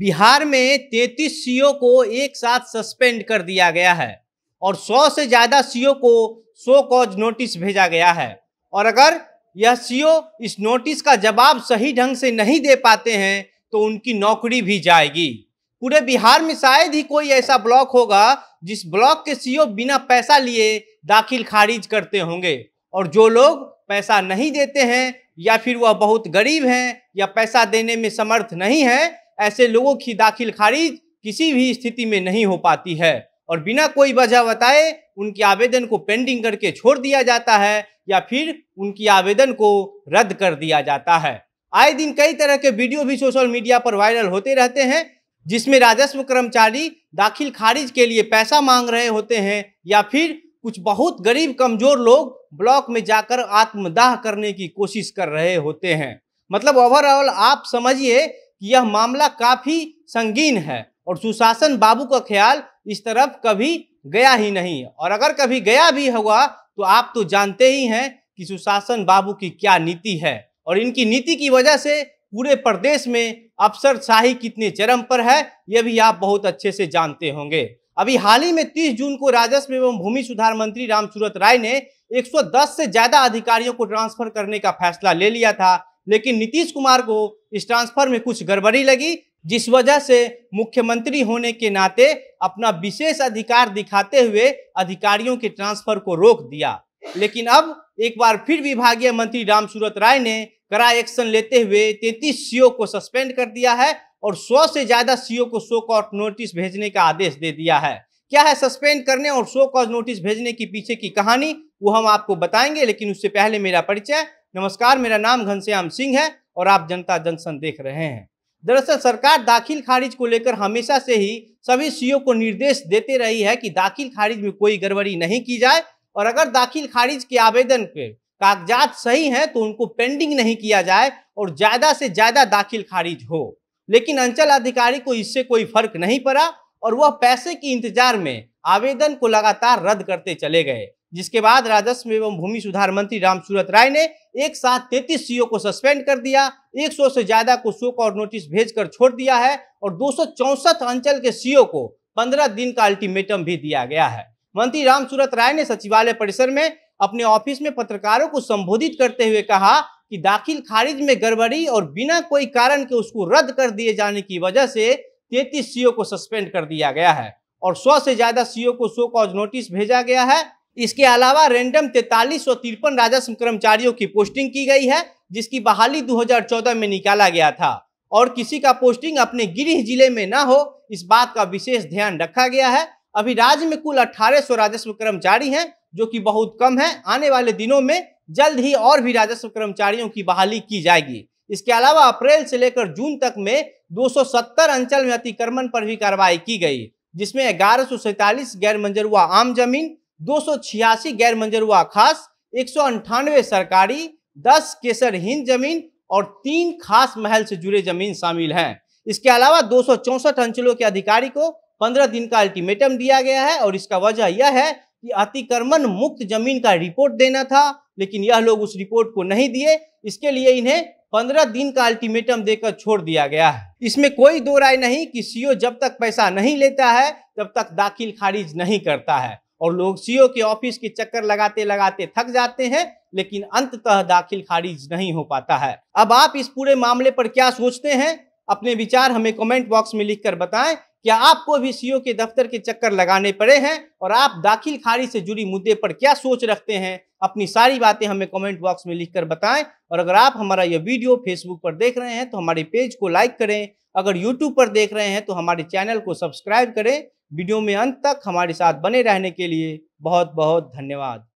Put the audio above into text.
बिहार में तैतीस सीओ को एक साथ सस्पेंड कर दिया गया है और 100 से ज़्यादा सीओ को सो कॉज नोटिस भेजा गया है और अगर यह सीओ इस नोटिस का जवाब सही ढंग से नहीं दे पाते हैं तो उनकी नौकरी भी जाएगी पूरे बिहार में शायद ही कोई ऐसा ब्लॉक होगा जिस ब्लॉक के सीओ बिना पैसा लिए दाखिल खारिज करते होंगे और जो लोग पैसा नहीं देते हैं या फिर वह बहुत गरीब हैं या पैसा देने में समर्थ नहीं है ऐसे लोगों की दाखिल खारिज किसी भी स्थिति में नहीं हो पाती है और बिना कोई वजह बताए उनके आवेदन को पेंडिंग करके छोड़ दिया जाता है या फिर उनकी आवेदन को रद्द कर दिया जाता है आए दिन कई तरह के वीडियो भी सोशल मीडिया पर वायरल होते रहते हैं जिसमें राजस्व कर्मचारी दाखिल खारिज के लिए पैसा मांग रहे होते हैं या फिर कुछ बहुत गरीब कमजोर लोग ब्लॉक में जाकर आत्मदाह करने की कोशिश कर रहे होते हैं मतलब ओवरऑल आप समझिए कि यह मामला काफ़ी संगीन है और सुशासन बाबू का ख्याल इस तरफ कभी गया ही नहीं और अगर कभी गया भी होगा तो आप तो जानते ही हैं कि सुशासन बाबू की क्या नीति है और इनकी नीति की वजह से पूरे प्रदेश में अफसरशाही कितने चरम पर है यह भी आप बहुत अच्छे से जानते होंगे अभी हाल ही में 30 जून को राजस्व एवं भूमि सुधार मंत्री रामसूरत राय ने 110 से ज्यादा अधिकारियों को ट्रांसफर करने का फैसला ले लिया था लेकिन नीतीश कुमार को इस ट्रांसफर में कुछ गड़बड़ी लगी जिस वजह से मुख्यमंत्री होने के नाते अपना विशेष अधिकार दिखाते हुए अधिकारियों के ट्रांसफर को रोक दिया लेकिन अब एक बार फिर विभागीय मंत्री रामसूरत राय ने कड़ा एक्शन लेते हुए तैतीस सीओ को सस्पेंड कर दिया है और सौ से ज्यादा सीओ को शो कॉज नोटिस भेजने का आदेश दे दिया है क्या है सस्पेंड करने और शो कॉज नोटिस भेजने की पीछे की कहानी वो हम आपको बताएंगे लेकिन उससे पहले मेरा परिचय नमस्कार मेरा नाम घनश्याम सिंह है और आप जनता जंक्शन देख रहे हैं दरअसल सरकार दाखिल खारिज को लेकर हमेशा से ही सभी सीओ को निर्देश देते रही है कि दाखिल खारिज में कोई गड़बड़ी नहीं की जाए और अगर दाखिल खारिज के आवेदन पे कागजात सही हैं तो उनको पेंडिंग नहीं किया जाए और ज़्यादा से ज़्यादा दाखिल खारिज हो लेकिन अंचल अधिकारी को इससे कोई फर्क नहीं पड़ा और वह पैसे के इंतजार में आवेदन को लगातार रद्द करते चले गए जिसके बाद राजस्व एवं भूमि सुधार मंत्री रामसूरत राय ने एक साथ तैतीस सीओ को सस्पेंड कर दिया 100 से ज्यादा को शोक और नोटिस भेजकर छोड़ दिया है और दो अंचल के सीओ को पंद्रह दिन का अल्टीमेटम भी दिया गया है मंत्री रामसूरत राय ने सचिवालय परिसर में अपने ऑफिस में पत्रकारों को संबोधित करते हुए कहा कि दाखिल खारिज में गड़बड़ी और बिना कोई कारण के उसको रद्द कर दिए जाने की वजह से तैतीस सीओ को सस्पेंड कर दिया गया है और सौ से ज्यादा सीओ को शो कॉज नोटिस भेजा गया है इसके अलावा रैंडम तैतालीस सौ तिरपन राजस्व कर्मचारियों की पोस्टिंग की गई है जिसकी बहाली 2014 में निकाला गया था और किसी का पोस्टिंग अपने गृह जिले में ना हो इस बात का विशेष ध्यान रखा गया है अभी राज्य में कुल 1800 राजस्व कर्मचारी हैं जो कि बहुत कम है आने वाले दिनों में जल्द ही और भी राजस्व कर्मचारियों की बहाली की जाएगी इसके अलावा अप्रैल से लेकर जून तक में दो अंचल में अतिक्रमण पर भी कार्रवाई की गई जिसमें ग्यारह गैर मंजरुआ आम जमीन दो गैर मंजर हुआ खास एक सरकारी 10 हिंद जमीन और तीन खास महल से जुड़े जमीन शामिल हैं इसके अलावा दो अंचलों के अधिकारी को 15 दिन का अल्टीमेटम दिया गया है और इसका वजह यह है कि अतिक्रमण मुक्त जमीन का रिपोर्ट देना था लेकिन यह लोग उस रिपोर्ट को नहीं दिए इसके लिए इन्हें पंद्रह दिन का अल्टीमेटम देकर छोड़ दिया गया है इसमें कोई दो राय नहीं कि सीओ जब तक पैसा नहीं लेता है तब तक दाखिल खारिज नहीं करता है और लोग सीओ के ऑफिस के चक्कर लगाते लगाते थक जाते हैं लेकिन अंततः दाखिल खारिज नहीं हो पाता है अब आप इस पूरे मामले पर क्या सोचते हैं अपने विचार हमें कमेंट बॉक्स में लिखकर बताएं क्या आपको भी सीओ के दफ्तर के चक्कर लगाने पड़े हैं और आप दाखिल खारिज से जुड़ी मुद्दे पर क्या सोच रखते हैं अपनी सारी बातें हमें कमेंट बॉक्स में लिखकर बताएं और अगर आप हमारा यह वीडियो फेसबुक पर देख रहे हैं तो हमारे पेज को लाइक करें अगर यूट्यूब पर देख रहे हैं तो हमारे चैनल को सब्सक्राइब करें वीडियो में अंत तक हमारे साथ बने रहने के लिए बहुत बहुत धन्यवाद